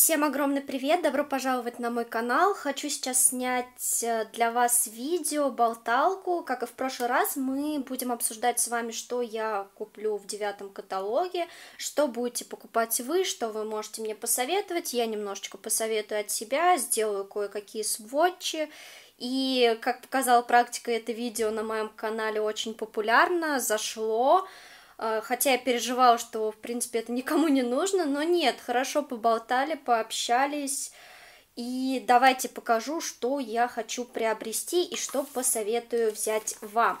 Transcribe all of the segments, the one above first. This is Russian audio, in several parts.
Всем огромный привет, добро пожаловать на мой канал. Хочу сейчас снять э, для вас видео, болталку. Как и в прошлый раз, мы будем обсуждать с вами, что я куплю в девятом каталоге, что будете покупать вы, что вы можете мне посоветовать. Я немножечко посоветую от себя, сделаю кое-какие сводчи и, как показала практика, это видео на моем канале очень популярно, зашло. А, хотя я переживала, что, в принципе, это никому не нужно, но нет, хорошо поболтали, пообщались, и давайте покажу, что я хочу приобрести и что посоветую взять вам.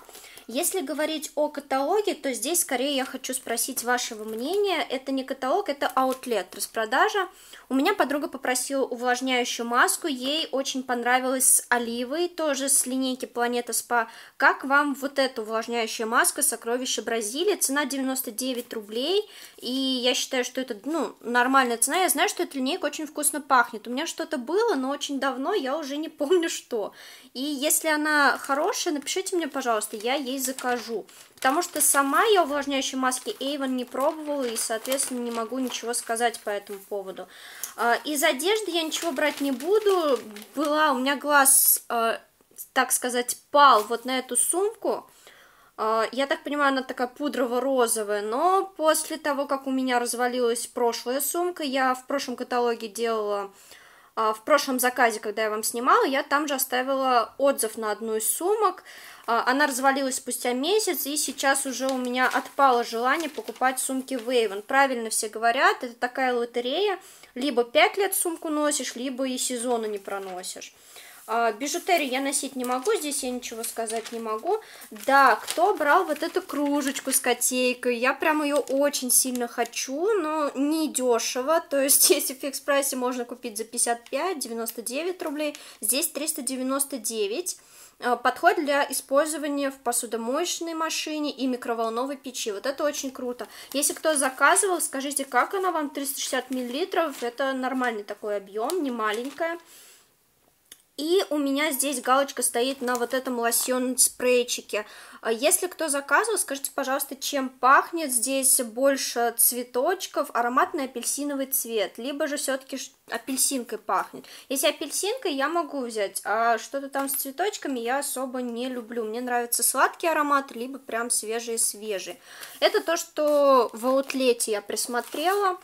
Если говорить о каталоге, то здесь скорее я хочу спросить вашего мнения. Это не каталог, это аутлет, распродажа. У меня подруга попросила увлажняющую маску, ей очень понравилась с оливой, тоже с линейки Планета Спа. Как вам вот эта увлажняющая маска «Сокровище Бразилии»? Цена 99 рублей, и я считаю, что это ну, нормальная цена. Я знаю, что эта линейка очень вкусно пахнет. У меня что-то было, но очень давно, я уже не помню что. И если она хорошая, напишите мне, пожалуйста, я ей и закажу. Потому что сама я увлажняющие маски Avon не пробовала и, соответственно, не могу ничего сказать по этому поводу. А, из одежды я ничего брать не буду. Была, у меня глаз, а, так сказать, пал вот на эту сумку. А, я так понимаю, она такая пудрово-розовая, но после того, как у меня развалилась прошлая сумка, я в прошлом каталоге делала, в прошлом заказе, когда я вам снимала, я там же оставила отзыв на одну из сумок, а, она развалилась спустя месяц, и сейчас уже у меня отпало желание покупать сумки Вейвен. Правильно все говорят, это такая лотерея, либо 5 лет сумку носишь, либо и сезона не проносишь. А, бижутерию я носить не могу, здесь я ничего сказать не могу. Да, кто брал вот эту кружечку с котейкой, я прям ее очень сильно хочу, но не дешево, то есть если в фикс прайсе можно купить за 55-99 рублей, здесь 399 а, подходит для использования в посудомоечной машине и микроволновой печи. Вот это очень круто. Если кто заказывал, скажите, как она вам? 360 мл, это нормальный такой объем, не маленькая. И у меня здесь галочка стоит на вот этом лосьон-спрейчике. А если кто заказывал, скажите, пожалуйста, чем пахнет здесь больше цветочков, ароматный апельсиновый цвет, либо же все-таки апельсинкой пахнет. Если апельсинкой, я могу взять, а что-то там с цветочками я особо не люблю. Мне нравится сладкий аромат, либо прям свежие-свежие. Это то, что в аутлете я присмотрела.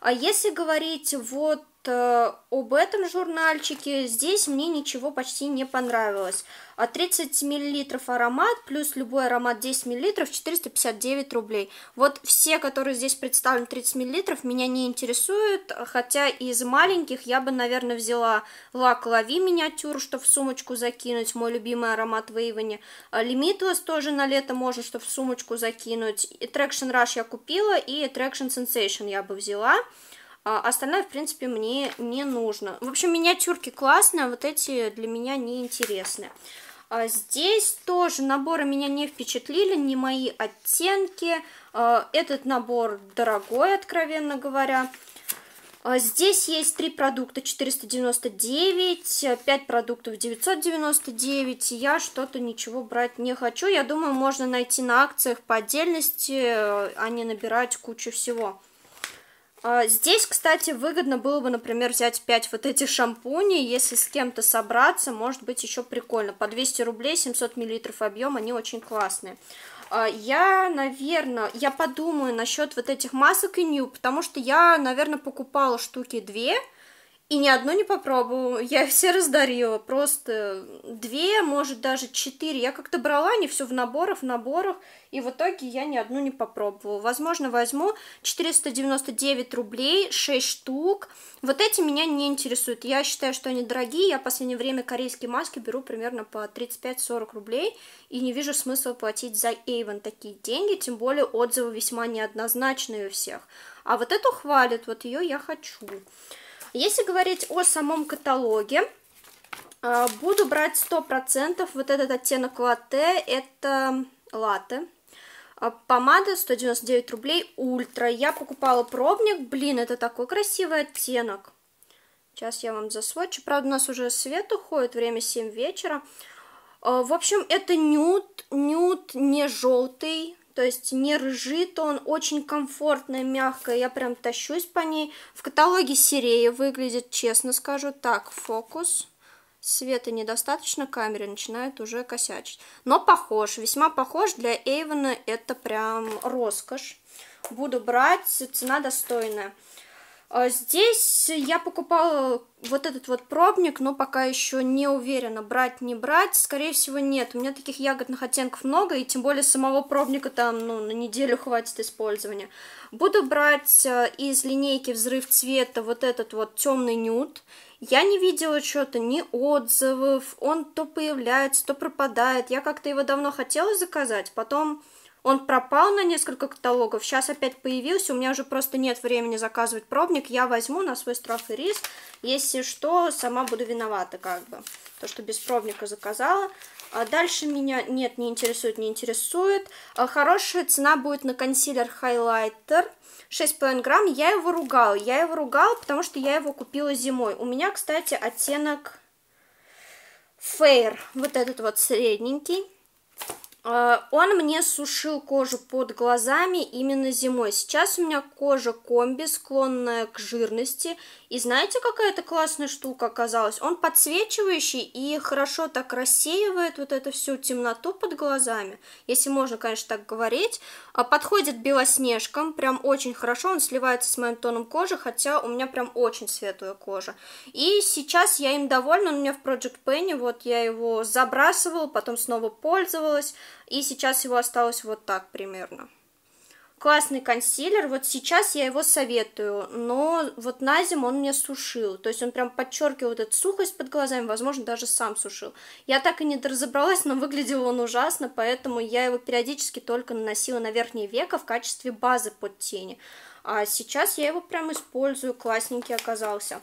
А если говорить вот Э, об этом журнальчике. Здесь мне ничего почти не понравилось. а 30 миллилитров аромат плюс любой аромат 10 миллилитров 459 рублей. Вот все, которые здесь представлены 30 миллилитров меня не интересуют, хотя из маленьких я бы, наверное, взяла лак «Лови» миниатюру, чтобы в сумочку закинуть, мой любимый аромат Вейвани. Limitless а тоже на лето можно, чтобы в сумочку закинуть. Attraction Rush я купила и Attraction Sensation я бы взяла. А остальное, в принципе, мне не нужно. В общем, миниатюрки классные, а вот эти для меня неинтересны. А здесь тоже наборы меня не впечатлили, не мои оттенки. А этот набор дорогой, откровенно говоря. А здесь есть три продукта 499, 5 продуктов 999. Я что-то ничего брать не хочу. Я думаю, можно найти на акциях по отдельности, а не набирать кучу всего. А, здесь, кстати, выгодно было бы, например, взять 5 вот этих шампуней, если с кем-то собраться, может быть, еще прикольно. По 200 рублей, 700 миллилитров объем, они очень классные. А, я, наверное, я подумаю насчет вот этих масок и нью, потому что я, наверное, покупала штуки две, и ни одну не попробовала. Я все раздарила. Просто две, может, даже четыре. Я как-то брала не все в наборах, в наборах. И в итоге я ни одну не попробовала. Возможно, возьму 499 рублей, 6 штук. Вот эти меня не интересуют. Я считаю, что они дорогие. Я в последнее время корейские маски беру примерно по 35-40 рублей. И не вижу смысла платить за Avon такие деньги. Тем более отзывы весьма неоднозначные у всех. А вот эту хвалят, вот ее я хочу. Если говорить о самом каталоге, а, буду брать 100% вот этот оттенок латте, это латте. А, помада 199 рублей, ультра. Я покупала пробник, блин, это такой красивый оттенок. Сейчас я вам засвочу. Правда, у нас уже свет уходит, время 7 вечера. А, в общем, это нюд, нюд не желтый, то есть не ржит он, очень комфортная, мягкая, я прям тащусь по ней. В каталоге серее выглядит, честно скажу, так, фокус. Света недостаточно, камера начинает уже косячить. Но похож, весьма похож, для Эйвена это прям роскошь. Буду брать, цена достойная. А здесь я покупала вот этот вот пробник, но пока еще не уверена, брать, не брать. Скорее всего, нет. У меня таких ягодных оттенков много, и тем более самого пробника там, ну, на неделю хватит использования. Буду брать э, из линейки «Взрыв цвета» вот этот вот темный нюд. Я не видела что-то, ни отзывов, он то появляется, то пропадает. Я как-то его давно хотела заказать, потом он пропал на несколько каталогов, сейчас опять появился, у меня уже просто нет времени заказывать пробник, я возьму на свой страх и риск, если что, сама буду виновата как бы, то, что без пробника заказала. А дальше меня нет, не интересует, не интересует. А хорошая цена будет на консилер хайлайтер. 6,5 грамм, я его ругала, я его ругала, потому что я его купила зимой. У меня, кстати, оттенок Fair, вот этот вот средненький. А, он мне сушил кожу под глазами именно зимой. Сейчас у меня кожа комби, склонная к жирности, и знаете, какая это классная штука оказалась? Он подсвечивающий и хорошо так рассеивает вот эту всю темноту под глазами, если можно, конечно, так говорить. А, подходит белоснежкам, прям очень хорошо, он сливается с моим тоном кожи, хотя у меня прям очень светлая кожа. И сейчас я им довольна, он у меня в Project Penny, вот я его забрасывала, потом снова пользовалась, и сейчас его осталось вот так примерно классный консилер, вот сейчас я его советую, но вот на зиму он мне сушил, то есть он прям подчеркивал вот эту сухость под глазами, возможно, даже сам сушил. Я так и не разобралась, но выглядел он ужасно, поэтому я его периодически только наносила на верхние века в качестве базы под тени. А сейчас я его прям использую, классненький оказался.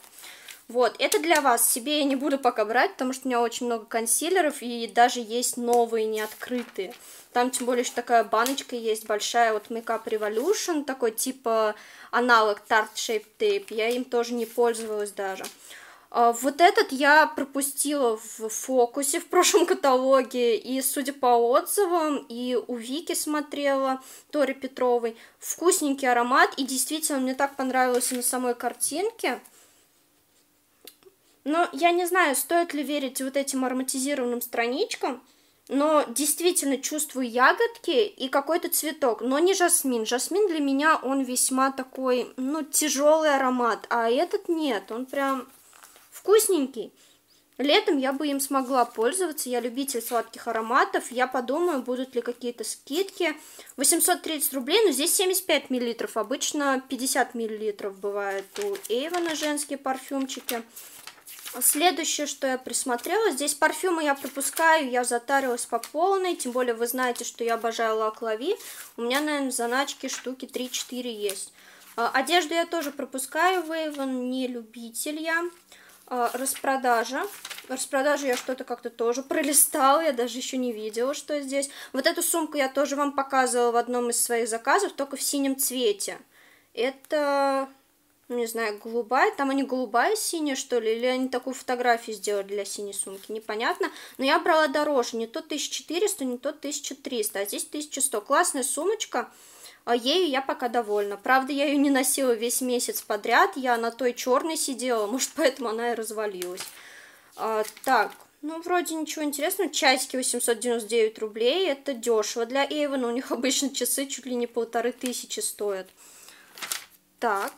Вот, это для вас. Себе я не буду пока брать, потому что у меня очень много консилеров, и даже есть новые, не открытые. Там, тем более, еще такая баночка есть большая Вот Makeup Revolution, такой типа аналог Tarte Shape Tape. Я им тоже не пользовалась даже. А, вот этот я пропустила в фокусе в прошлом каталоге, и, судя по отзывам, и у Вики смотрела, Тори Петровой, вкусненький аромат, и действительно мне так понравилось и на самой картинке – но я не знаю, стоит ли верить вот этим ароматизированным страничкам, но действительно чувствую ягодки и какой-то цветок, но не жасмин. Жасмин для меня, он весьма такой, ну, тяжелый аромат, а этот нет, он прям вкусненький. Летом я бы им смогла пользоваться, я любитель сладких ароматов, я подумаю, будут ли какие-то скидки. 830 рублей, но здесь 75 миллилитров, обычно 50 миллилитров бывает у Эйвона женские парфюмчики. Следующее, что я присмотрела, здесь парфюмы я пропускаю, я затарилась по полной, тем более вы знаете, что я обожаю Лак Лави, у меня, наверное, заначки штуки 3-4 есть. А, одежду я тоже пропускаю, Вейвен не любитель я. А, распродажа. Распродажу я что-то как-то тоже пролистала, я даже еще не видела, что здесь. Вот эту сумку я тоже вам показывала в одном из своих заказов, только в синем цвете. Это ну, не знаю, голубая, там они голубая синяя, что ли, или они такую фотографию сделали для синей сумки, непонятно, но я брала дороже, не то 1400, не то 1300, а здесь 1100, классная сумочка, а ею я пока довольна, правда, я ее не носила весь месяц подряд, я на той черной сидела, может, поэтому она и развалилась, а, так, ну, вроде ничего интересного. Часики 899 рублей. Это дешево для Эйвена. У них обычно часы чуть ли не полторы тысячи стоят. Так,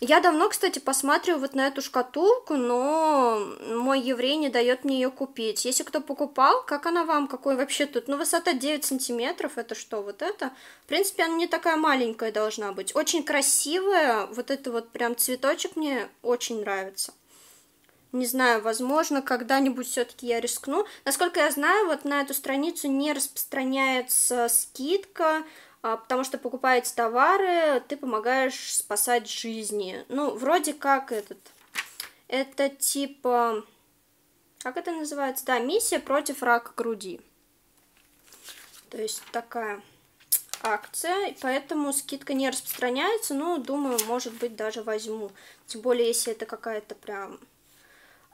я давно, кстати, посматриваю вот на эту шкатулку, но мой еврей не дает мне ее купить. Если кто покупал, как она вам? Какой вообще тут? Ну, высота 9 сантиметров, это что, вот это? В принципе, она не такая маленькая должна быть. Очень красивая, вот это вот прям цветочек мне очень нравится. Не знаю, возможно, когда-нибудь все-таки я рискну. Насколько я знаю, вот на эту страницу не распространяется скидка, а, потому что покупая эти товары, ты помогаешь спасать жизни. Ну, вроде как этот... Это типа... Как это называется? Да, миссия против рака груди. То есть такая акция, поэтому скидка не распространяется, но, думаю, может быть, даже возьму. Тем более, если это какая-то прям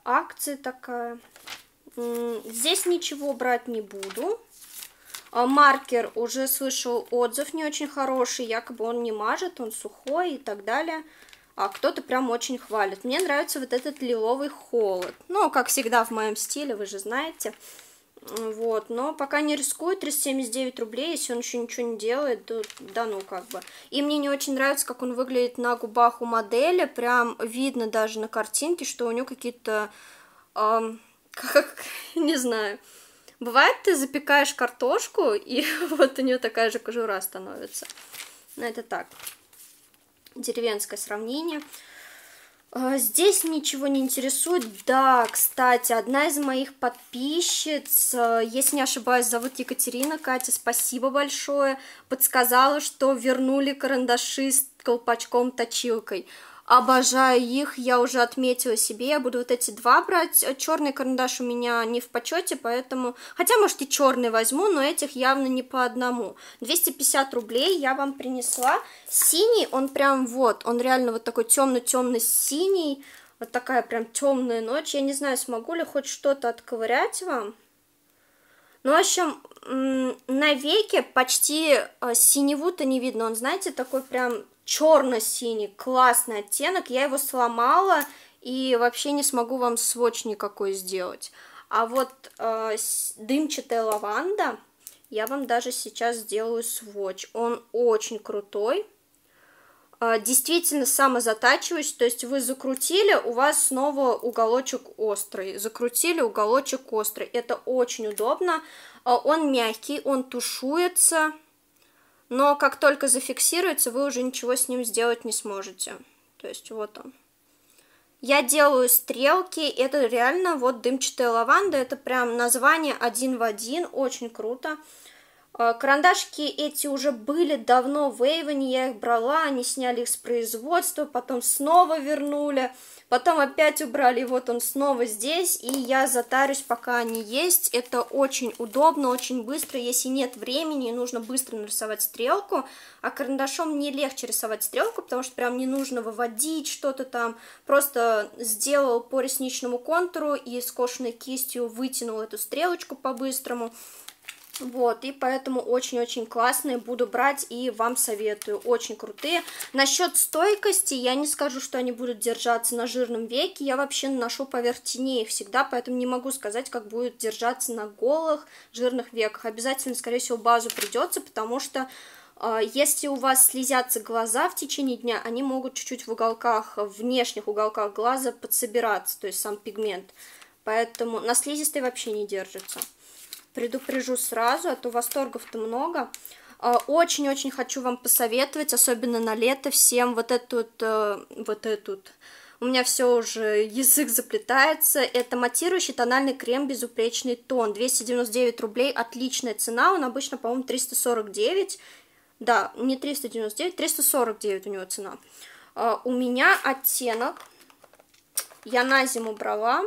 акция такая. Здесь ничего брать не буду. А, маркер уже слышал отзыв не очень хороший, якобы он не мажет, он сухой и так далее. А кто-то прям очень хвалит. Мне нравится вот этот лиловый холод. Ну, как всегда в моем стиле, вы же знаете. Вот, но пока не рискую, 379 рублей, если он еще ничего не делает, то да ну как бы. И мне не очень нравится, как он выглядит на губах у модели, прям видно даже на картинке, что у него какие-то, эм, как, не знаю, Бывает, ты запекаешь картошку, и вот у нее такая же кожура становится. Но ну, это так, деревенское сравнение. А, здесь ничего не интересует. Да, кстати, одна из моих подписчиц, а, если не ошибаюсь, зовут Екатерина. Катя, спасибо большое. Подсказала, что вернули карандаши с колпачком-точилкой. Обожаю их, я уже отметила себе, я буду вот эти два брать. Э, черный карандаш у меня не в почете, поэтому... Хотя, может, и черный возьму, но этих явно не по одному. 250 рублей я вам принесла. Синий, он прям вот, он реально вот такой темно-темно-синий. Вот такая прям темная ночь. Я не знаю, смогу ли хоть что-то отковырять вам. Ну, в общем, на веке почти э, синеву-то не видно. Он, знаете, такой прям черно-синий, классный оттенок, я его сломала и вообще не смогу вам сводч никакой сделать. А вот э, дымчатая лаванда, я вам даже сейчас сделаю сводч, он очень крутой. Э, действительно самозатачиваюсь, то есть вы закрутили, у вас снова уголочек острый, закрутили, уголочек острый, это очень удобно, э, он мягкий, он тушуется, но как только зафиксируется, вы уже ничего с ним сделать не сможете. То есть вот он. Я делаю стрелки, это реально вот дымчатая лаванда, это прям название один в один, очень круто. Э, Карандашки эти уже были давно в Эйвене, я их брала, они сняли их с производства, потом снова вернули, потом опять убрали, и вот он снова здесь, и я затарюсь, пока они есть. Это очень удобно, очень быстро, если нет времени, нужно быстро нарисовать стрелку, а карандашом не легче рисовать стрелку, потому что прям не нужно выводить что-то там, просто сделал по ресничному контуру и скошенной кистью вытянул эту стрелочку по-быстрому, вот, и поэтому очень-очень классные, буду брать и вам советую, очень крутые. Насчет стойкости, я не скажу, что они будут держаться на жирном веке, я вообще наношу поверх теней всегда, поэтому не могу сказать, как будут держаться на голых жирных веках. Обязательно, скорее всего, базу придется, потому что а, если у вас слезятся глаза в течение дня, они могут чуть-чуть в уголках, в внешних уголках глаза подсобираться, то есть сам пигмент. Поэтому на слизистой вообще не держится. Предупрежу сразу, а то восторгов-то много. А, очень-очень хочу вам посоветовать, особенно на лето, всем вот этот э, вот этот у меня все уже язык заплетается. Это матирующий тональный крем безупречный тон. 299 рублей, отличная цена. Он обычно, по-моему, 349. Да, не 399, 349 у него цена. А, у меня оттенок я на зиму брала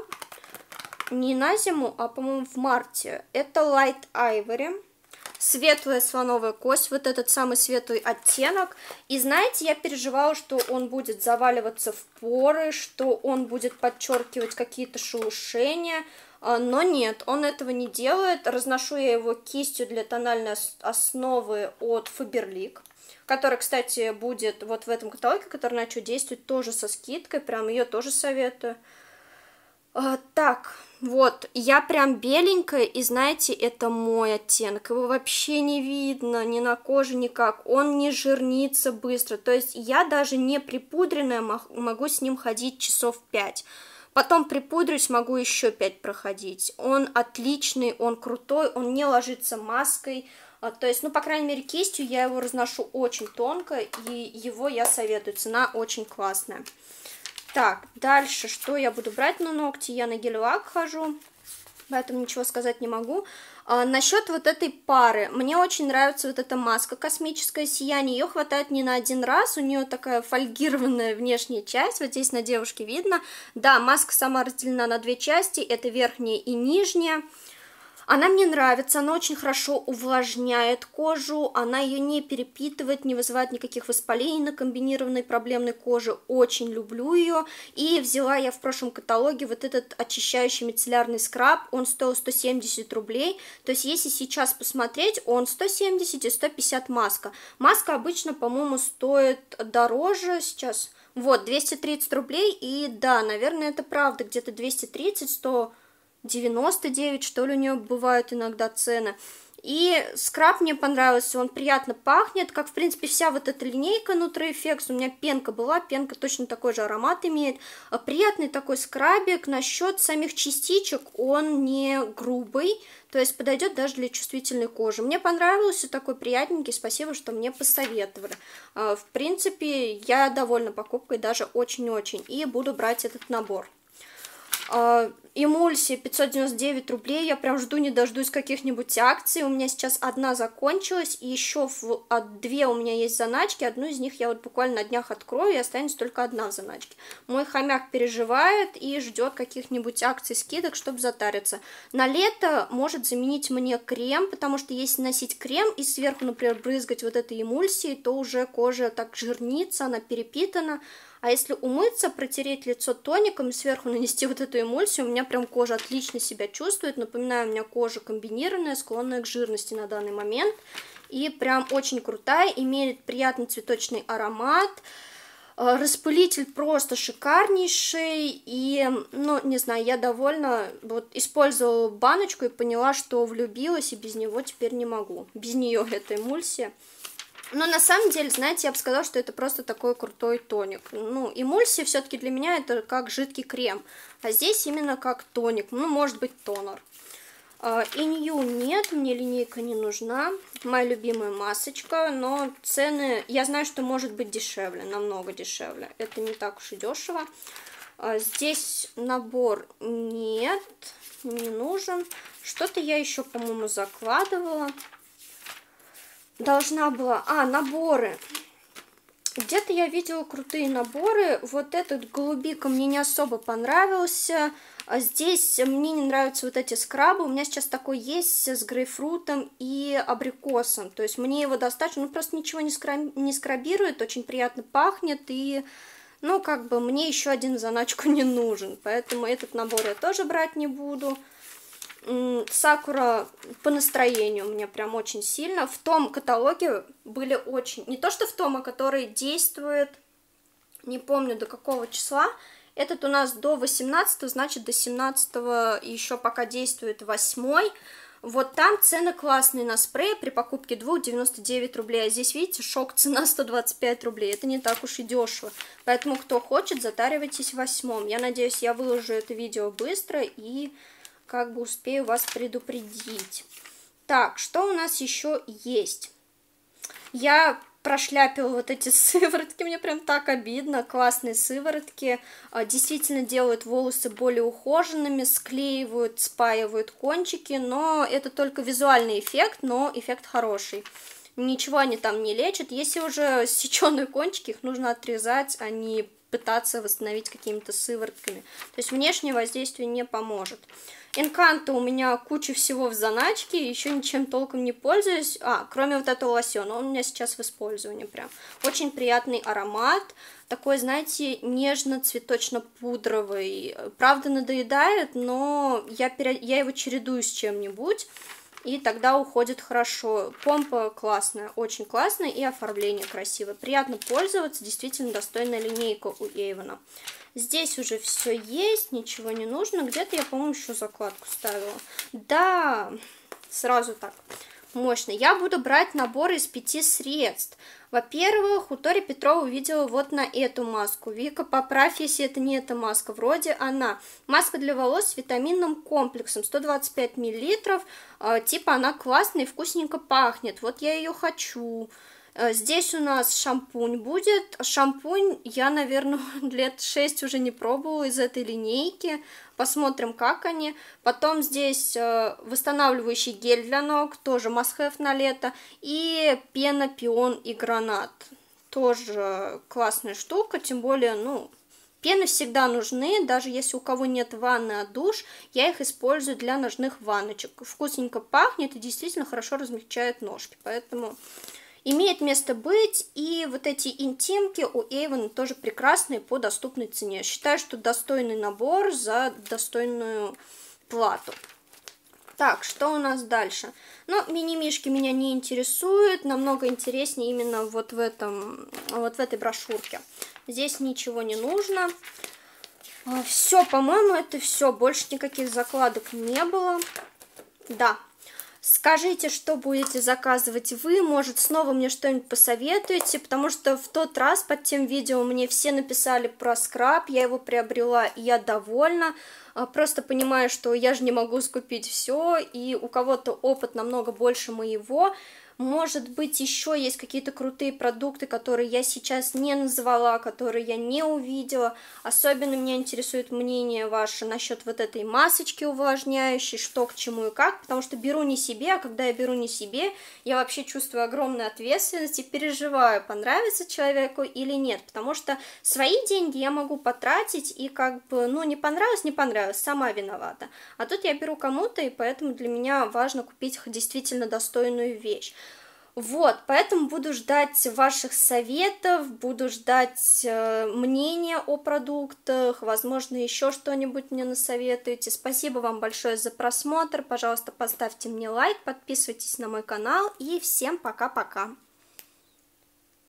не на зиму, а, по-моему, в марте. Это Light Ivory. Светлая слоновая кость, вот этот самый светлый оттенок. И знаете, я переживала, что он будет заваливаться в поры, что он будет подчеркивать какие-то шелушения. А, но нет, он этого не делает. Разношу я его кистью для тональной основы от Faberlic которая, кстати, будет вот в этом каталоге, который начал действовать тоже со скидкой, прям ее тоже советую. А, так, вот, я прям беленькая, и знаете, это мой оттенок. Его вообще не видно ни на коже никак, он не жирнится быстро. То есть я даже не припудренная могу с ним ходить часов пять. Потом припудрюсь, могу еще пять проходить. Он отличный, он крутой, он не ложится маской. А, то есть, ну, по крайней мере, кистью я его разношу очень тонко, и его я советую. Цена очень классная. Так, дальше, что я буду брать на ногти? Я на гель-лак хожу, поэтому ничего сказать не могу. А, насчет вот этой пары, мне очень нравится вот эта маска космическое сияние, ее хватает не на один раз, у нее такая фольгированная внешняя часть, вот здесь на девушке видно. Да, маска сама разделена на две части, это верхняя и нижняя. Она мне нравится, она очень хорошо увлажняет кожу, она ее не перепитывает, не вызывает никаких воспалений на комбинированной проблемной коже, очень люблю ее. И взяла я в прошлом каталоге вот этот очищающий мицеллярный скраб, он стоил 170 рублей, то есть если сейчас посмотреть, он 170 и 150 маска. Маска обычно, по-моему, стоит дороже сейчас, вот, 230 рублей, и да, наверное, это правда, где-то 230, 100 99, что ли, у нее бывают иногда цены. И скраб мне понравился, он приятно пахнет, как, в принципе, вся вот эта линейка Nutri Effects, у меня пенка была, пенка точно такой же аромат имеет. А приятный такой скрабик, насчет самих частичек он не грубый, то есть подойдет даже для чувствительной кожи. Мне понравился такой приятненький, спасибо, что мне посоветовали. А, в принципе, я довольна покупкой даже очень-очень, и буду брать этот набор. А, Эмульсия 599 рублей, я прям жду не дождусь каких-нибудь акций, у меня сейчас одна закончилась, и еще в, а, две у меня есть заначки, одну из них я вот буквально на днях открою, и останется только одна в заначке. Мой хомяк переживает и ждет каких-нибудь акций, скидок, чтобы затариться. На лето может заменить мне крем, потому что если носить крем и сверху, например, брызгать вот этой эмульсией, то уже кожа так жирнится, она перепитана, а если умыться, протереть лицо тоником и сверху нанести вот эту эмульсию, у меня прям кожа отлично себя чувствует. Напоминаю, у меня кожа комбинированная, склонная к жирности на данный момент. И прям очень крутая, имеет приятный цветочный аромат. Э, распылитель просто шикарнейший, и, ну, не знаю, я довольно вот использовала баночку и поняла, что влюбилась, и без него теперь не могу, без нее эта эмульсия. Но на самом деле, знаете, я бы сказала, что это просто такой крутой тоник. Ну, эмульсия все-таки для меня это как жидкий крем. А здесь именно как тоник, ну, может быть, тонер. А, Инью нет, мне линейка не нужна. Моя любимая масочка, но цены... Я знаю, что может быть дешевле, намного дешевле. Это не так уж и дешево. А, здесь набор нет, не нужен. Что-то я еще, по-моему, закладывала. Должна была... А, наборы. Где-то я видела крутые наборы. Вот этот голубика мне не особо понравился. А здесь мне не нравятся вот эти скрабы. У меня сейчас такой есть с грейпфрутом и абрикосом. То есть мне его достаточно. Он просто ничего не, скраб... не скрабирует. Очень приятно пахнет. И, ну, как бы мне еще один заначку не нужен. Поэтому этот набор я тоже брать не буду. Сакура по настроению у меня прям очень сильно. В том каталоге были очень... Не то, что в том, а который действует, не помню до какого числа. Этот у нас до 18, значит до 17 еще пока действует 8. Вот там цены классные на спрей при покупке двух 99 рублей. А здесь, видите, шок, цена 125 рублей. Это не так уж и дешево. Поэтому, кто хочет, затаривайтесь в восьмом. Я надеюсь, я выложу это видео быстро и как бы успею вас предупредить. Так, что у нас еще есть? Я прошляпила вот эти сыворотки, мне прям так обидно, классные сыворотки, а, действительно делают волосы более ухоженными, склеивают, спаивают кончики, но это только визуальный эффект, но эффект хороший. Ничего они там не лечат, если уже сеченые кончики, их нужно отрезать, они а пытаться восстановить какими-то сыворотками. То есть внешнее воздействие не поможет. Инканта у меня куча всего в заначке, еще ничем толком не пользуюсь. А, кроме вот этого лосьона, он у меня сейчас в использовании прям. Очень приятный аромат, такой, знаете, нежно-цветочно-пудровый. Правда, надоедает, но я, пере... я его чередую с чем-нибудь и тогда уходит хорошо. Помпа классная, очень классная, и оформление красивое. Приятно пользоваться, действительно достойная линейка у Эйвена. Здесь уже все есть, ничего не нужно. Где-то я, по-моему, еще закладку ставила. Да, сразу так. Мощно. Я буду брать набор из пяти средств. Во-первых, у Тори Петрова увидела вот на эту маску. Вика, поправь, если это не эта маска. Вроде она. Маска для волос с витаминным комплексом. 125 мл. Э, типа она классная и вкусненько пахнет. Вот я ее Хочу. Э, здесь у нас шампунь будет. Шампунь я, наверное, лет 6 уже не пробовала из этой линейки. Посмотрим, как они. Потом здесь э, восстанавливающий гель для ног, тоже must на лето. И пена, пион и гранат. Тоже классная штука, тем более, ну, Пены всегда нужны, даже если у кого нет ванны, а душ, я их использую для ножных ванночек. Вкусненько пахнет и действительно хорошо размягчает ножки, поэтому имеет место быть, и вот эти интимки у Эйвен тоже прекрасные по доступной цене. Считаю, что достойный набор за достойную плату. Так, что у нас дальше? Ну, мишки меня не интересуют, намного интереснее именно вот в этом, вот в этой брошюрке. Здесь ничего не нужно. Все, по-моему, это все. Больше никаких закладок не было. Да, Скажите, что будете заказывать вы, может, снова мне что-нибудь посоветуете, потому что в тот раз под тем видео мне все написали про скраб, я его приобрела, и я довольна, а, просто понимаю, что я же не могу скупить все, и у кого-то опыт намного больше моего, может быть, еще есть какие-то крутые продукты, которые я сейчас не назвала, которые я не увидела. Особенно меня интересует мнение ваше насчет вот этой масочки увлажняющей, что к чему и как, потому что беру не себе, а когда я беру не себе, я вообще чувствую огромную ответственность и переживаю, понравится человеку или нет, потому что свои деньги я могу потратить и как бы, ну, не понравилось, не понравилось, сама виновата. А тут я беру кому-то, и поэтому для меня важно купить действительно достойную вещь. Вот, поэтому буду ждать ваших советов, буду ждать э, мнения о продуктах, возможно, еще что-нибудь мне насоветуете. Спасибо вам большое за просмотр, пожалуйста, поставьте мне лайк, подписывайтесь на мой канал и всем пока-пока.